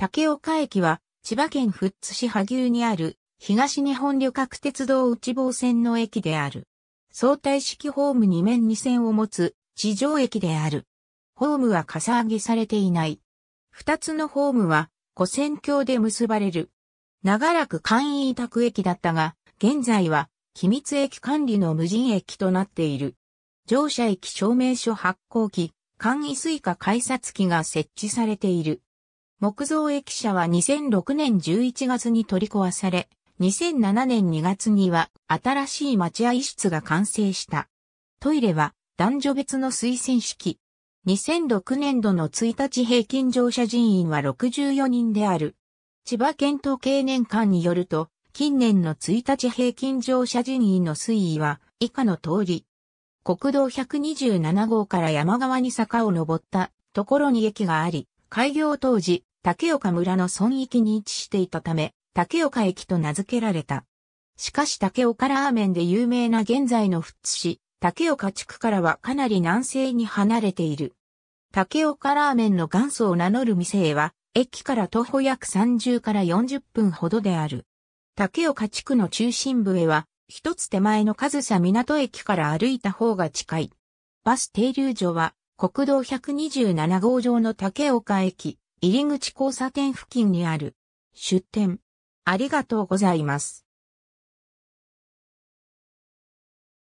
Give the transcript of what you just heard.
竹岡駅は、千葉県富津市萩生にある、東日本旅客鉄道内房線の駅である。相対式ホーム2面2線を持つ、地上駅である。ホームはかさ上げされていない。二つのホームは、古線橋で結ばれる。長らく簡易委託駅だったが、現在は、機密駅管理の無人駅となっている。乗車駅証明書発行機、簡易スイカ改札機が設置されている。木造駅舎は2006年11月に取り壊され、2007年2月には新しい待合室が完成した。トイレは男女別の推薦式。2006年度の1日平均乗車人員は64人である。千葉県統計年間によると、近年の1日平均乗車人員の推移は以下の通り。国道127号から山側に坂を登ったところに駅があり、開業当時、竹岡村の村域に位置していたため、竹岡駅と名付けられた。しかし竹岡ラーメンで有名な現在の富津市、竹岡地区からはかなり南西に離れている。竹岡ラーメンの元祖を名乗る店へは、駅から徒歩約30から40分ほどである。竹岡地区の中心部へは、一つ手前の上総港駅から歩いた方が近い。バス停留所は、国道127号上の竹岡駅、入り口交差点付近にある出店。ありがとうございます。